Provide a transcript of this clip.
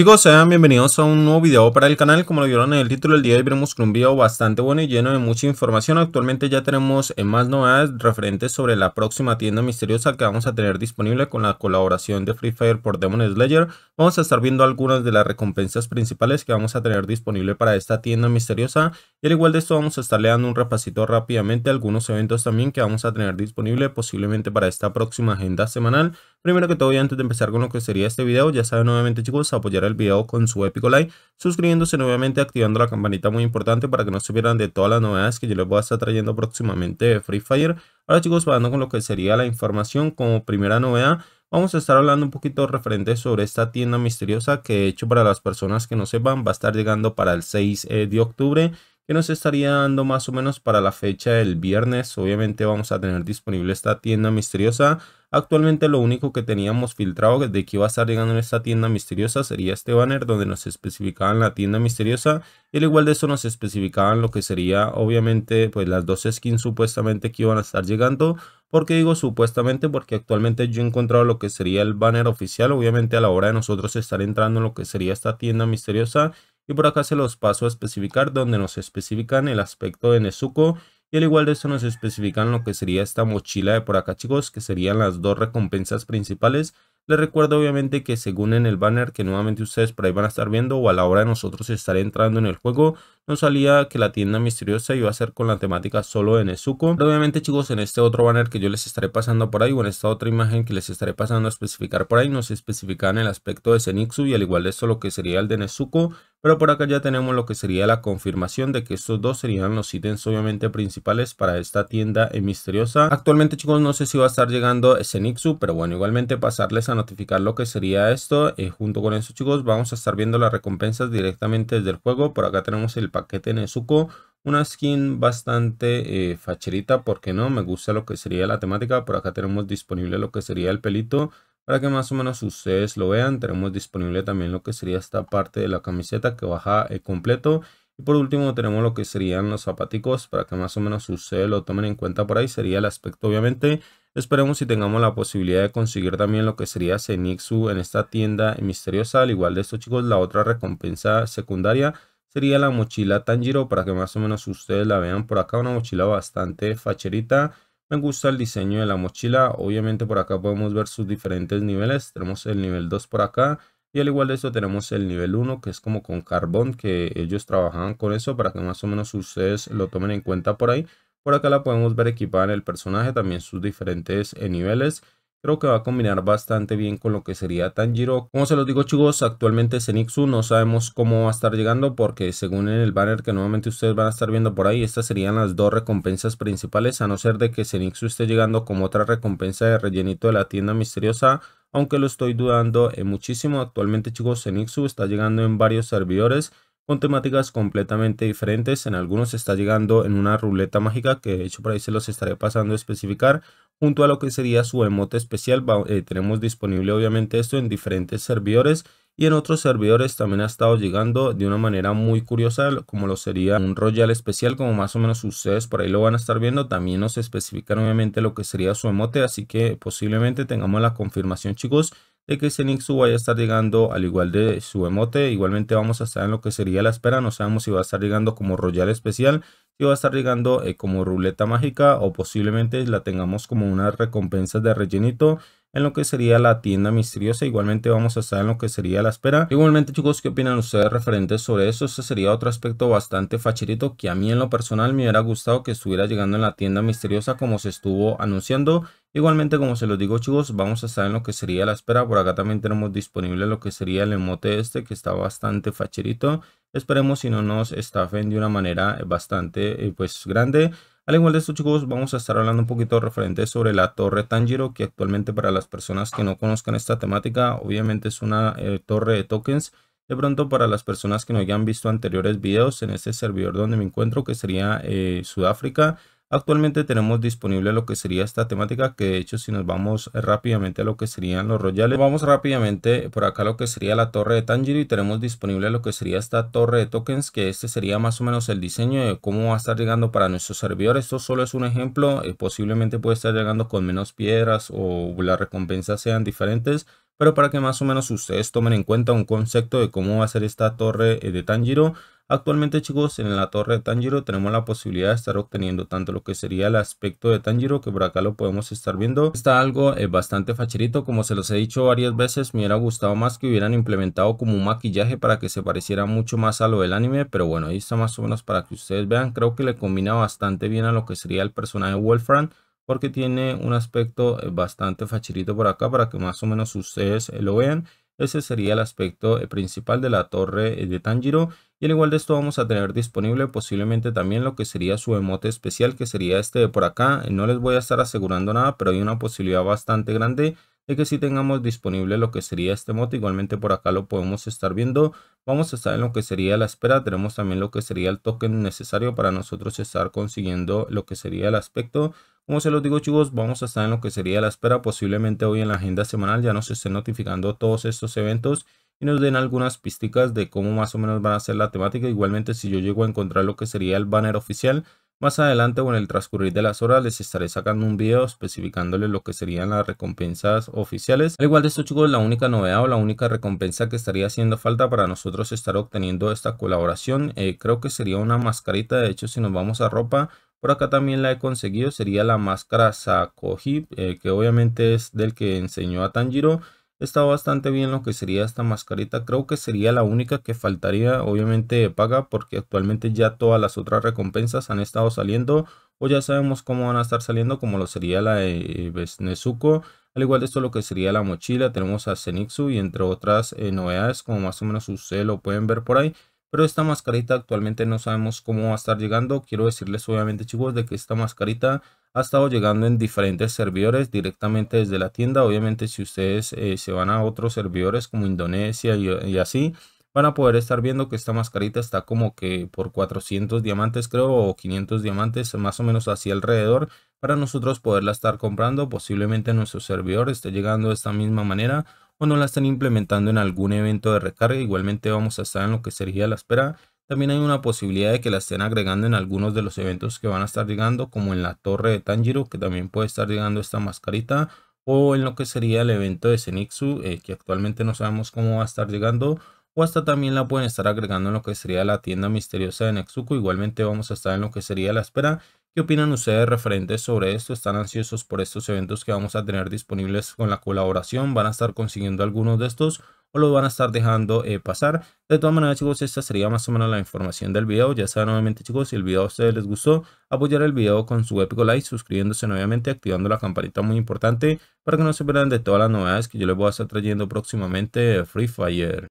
Chicos, sean bienvenidos a un nuevo video para el canal, como lo vieron en el título, el día de hoy veremos con un video bastante bueno y lleno de mucha información, actualmente ya tenemos eh, más novedades referentes sobre la próxima tienda misteriosa que vamos a tener disponible con la colaboración de Free Fire por Demon Slayer, vamos a estar viendo algunas de las recompensas principales que vamos a tener disponible para esta tienda misteriosa y al igual de esto vamos a estarle dando un repasito rápidamente algunos eventos también que vamos a tener disponible posiblemente para esta próxima agenda semanal, primero que todo y antes de empezar con lo que sería este video, ya saben nuevamente chicos apoyar el video con su épico like, suscribiéndose nuevamente, activando la campanita muy importante para que no se pierdan de todas las novedades que yo les voy a estar trayendo próximamente de Free Fire. Ahora chicos, pasando con lo que sería la información como primera novedad, vamos a estar hablando un poquito referente sobre esta tienda misteriosa que de hecho para las personas que no sepan va a estar llegando para el 6 eh, de octubre que nos estaría dando más o menos para la fecha del viernes. Obviamente vamos a tener disponible esta tienda misteriosa Actualmente lo único que teníamos filtrado de que iba a estar llegando en esta tienda misteriosa sería este banner donde nos especificaban la tienda misteriosa. Y al igual de eso nos especificaban lo que sería obviamente pues las dos skins supuestamente que iban a estar llegando. porque digo supuestamente? Porque actualmente yo he encontrado lo que sería el banner oficial. Obviamente a la hora de nosotros estar entrando en lo que sería esta tienda misteriosa. Y por acá se los paso a especificar donde nos especifican el aspecto de Nezuko y al igual de esto nos especifican lo que sería esta mochila de por acá chicos, que serían las dos recompensas principales. Les recuerdo obviamente que según en el banner que nuevamente ustedes por ahí van a estar viendo o a la hora de nosotros estar entrando en el juego, no salía que la tienda misteriosa iba a ser con la temática solo de Nezuko. Pero obviamente chicos, en este otro banner que yo les estaré pasando por ahí o en esta otra imagen que les estaré pasando a especificar por ahí, no se especifican el aspecto de Zenitsu y al igual de eso lo que sería el de Nezuko. Pero por acá ya tenemos lo que sería la confirmación de que estos dos serían los ítems obviamente principales para esta tienda en misteriosa. Actualmente chicos no sé si va a estar llegando Zenitsu, pero bueno igualmente pasarles a notificar lo que sería esto. Eh, junto con eso chicos vamos a estar viendo las recompensas directamente desde el juego. Por acá tenemos el paquete paquete suco Una skin bastante eh, facherita, porque no, me gusta lo que sería la temática. Por acá tenemos disponible lo que sería el pelito, para que más o menos ustedes lo vean. Tenemos disponible también lo que sería esta parte de la camiseta que baja eh, completo. Y por último tenemos lo que serían los zapaticos para que más o menos ustedes lo tomen en cuenta por ahí. Sería el aspecto obviamente. Esperemos si tengamos la posibilidad de conseguir también lo que sería Zenixu en esta tienda misteriosa. Al igual de esto chicos la otra recompensa secundaria sería la mochila Tanjiro para que más o menos ustedes la vean por acá. Una mochila bastante facherita. Me gusta el diseño de la mochila. Obviamente por acá podemos ver sus diferentes niveles. Tenemos el nivel 2 por acá. Y al igual de eso tenemos el nivel 1 que es como con carbón que ellos trabajaban con eso para que más o menos ustedes lo tomen en cuenta por ahí. Por acá la podemos ver equipada en el personaje, también sus diferentes eh, niveles. Creo que va a combinar bastante bien con lo que sería Tanjiro. Como se los digo chicos, actualmente Zenixu no sabemos cómo va a estar llegando porque según en el banner que nuevamente ustedes van a estar viendo por ahí, estas serían las dos recompensas principales a no ser de que Zenitsu esté llegando como otra recompensa de rellenito de la tienda misteriosa. Aunque lo estoy dudando eh, muchísimo, actualmente chicos Zenixu está llegando en varios servidores con temáticas completamente diferentes. En algunos está llegando en una ruleta mágica que de hecho por ahí se los estaré pasando a especificar junto a lo que sería su emote especial. Eh, tenemos disponible obviamente esto en diferentes servidores y en otros servidores también ha estado llegando de una manera muy curiosa como lo sería un Royal especial como más o menos ustedes por ahí lo van a estar viendo. También nos especifican obviamente lo que sería su emote así que posiblemente tengamos la confirmación chicos de que Nixu vaya a estar llegando al igual de su emote. Igualmente vamos a estar en lo que sería la espera. No sabemos si va a estar llegando como Royal especial, y va a estar llegando eh, como ruleta mágica o posiblemente la tengamos como unas recompensas de rellenito en lo que sería la tienda misteriosa. Igualmente vamos a estar en lo que sería la espera. Igualmente chicos, ¿qué opinan ustedes referentes sobre eso? ese sería otro aspecto bastante facherito que a mí en lo personal me hubiera gustado que estuviera llegando en la tienda misteriosa como se estuvo anunciando. Igualmente, como se los digo chicos, vamos a estar en lo que sería la espera. Por acá también tenemos disponible lo que sería el emote este, que está bastante facherito. Esperemos si no nos estafen de una manera bastante eh, pues grande. Al igual de esto chicos, vamos a estar hablando un poquito referente sobre la torre Tanjiro, que actualmente para las personas que no conozcan esta temática, obviamente es una eh, torre de tokens. De pronto para las personas que no hayan visto anteriores videos en este servidor donde me encuentro, que sería eh, Sudáfrica, Actualmente tenemos disponible lo que sería esta temática, que de hecho si nos vamos eh, rápidamente a lo que serían los royales, vamos rápidamente por acá lo que sería la torre de Tanjiro y tenemos disponible lo que sería esta torre de tokens, que este sería más o menos el diseño de cómo va a estar llegando para nuestro servidor. Esto solo es un ejemplo, eh, posiblemente puede estar llegando con menos piedras o las recompensas sean diferentes, pero para que más o menos ustedes tomen en cuenta un concepto de cómo va a ser esta torre eh, de Tanjiro. Actualmente chicos en la torre de Tanjiro tenemos la posibilidad de estar obteniendo tanto lo que sería el aspecto de Tanjiro que por acá lo podemos estar viendo. Está algo eh, bastante facherito como se los he dicho varias veces me hubiera gustado más que hubieran implementado como un maquillaje para que se pareciera mucho más a lo del anime pero bueno ahí está más o menos para que ustedes vean creo que le combina bastante bien a lo que sería el personaje Wolfram porque tiene un aspecto eh, bastante facilito por acá para que más o menos ustedes eh, lo vean. Ese sería el aspecto eh, principal de la torre de Tanjiro. Y al igual de esto vamos a tener disponible posiblemente también lo que sería su emote especial, que sería este de por acá. No les voy a estar asegurando nada, pero hay una posibilidad bastante grande y que si tengamos disponible lo que sería este mote igualmente por acá lo podemos estar viendo vamos a estar en lo que sería la espera tenemos también lo que sería el token necesario para nosotros estar consiguiendo lo que sería el aspecto como se los digo chicos, vamos a estar en lo que sería la espera. Posiblemente hoy en la agenda semanal ya nos estén notificando todos estos eventos y nos den algunas pisticas de cómo más o menos van a ser la temática. Igualmente si yo llego a encontrar lo que sería el banner oficial, más adelante o en el transcurrir de las horas les estaré sacando un video especificándole lo que serían las recompensas oficiales. Al igual de esto chicos, la única novedad o la única recompensa que estaría haciendo falta para nosotros estar obteniendo esta colaboración, eh, creo que sería una mascarita, de hecho si nos vamos a ropa, por acá también la he conseguido, sería la máscara Sakohib, eh, que obviamente es del que enseñó a Tanjiro. Está bastante bien lo que sería esta mascarita. Creo que sería la única que faltaría, obviamente, paga, porque actualmente ya todas las otras recompensas han estado saliendo. O ya sabemos cómo van a estar saliendo, como lo sería la de eh, pues, Nezuko. Al igual de esto lo que sería la mochila, tenemos a Zenitsu y entre otras eh, novedades, como más o menos ustedes lo pueden ver por ahí pero esta mascarita actualmente no sabemos cómo va a estar llegando. Quiero decirles obviamente chicos de que esta mascarita ha estado llegando en diferentes servidores directamente desde la tienda. Obviamente si ustedes eh, se van a otros servidores como Indonesia y, y, así, van a poder estar viendo que esta mascarita está como que por 400 diamantes creo o 500 diamantes más o menos así alrededor para nosotros poderla estar comprando. Posiblemente nuestro servidor esté llegando de esta misma manera o no la están implementando en algún evento de recarga. Igualmente vamos a estar en lo que sería la espera. También hay una posibilidad de que la estén agregando en algunos de los eventos que van a estar llegando, como en la torre de Tanjiro, que también puede estar llegando esta mascarita, o en lo que sería el evento de Senixu eh, que actualmente no sabemos cómo va a estar llegando, o hasta también la pueden estar agregando en lo que sería la tienda misteriosa de Nexuko. Igualmente vamos a estar en lo que sería la espera ¿Qué opinan ustedes referentes sobre esto? ¿Están ansiosos por estos eventos que vamos a tener disponibles con la colaboración? ¿Van a estar consiguiendo algunos de estos o los van a estar dejando eh, pasar? De todas maneras, chicos, esta sería más o menos la información del video. Ya saben, nuevamente, chicos, si el video a ustedes les gustó, apoyar el video con su épico like, suscribiéndose nuevamente, activando la campanita muy importante para que no se pierdan de todas las novedades que yo les voy a estar trayendo próximamente Free Fire.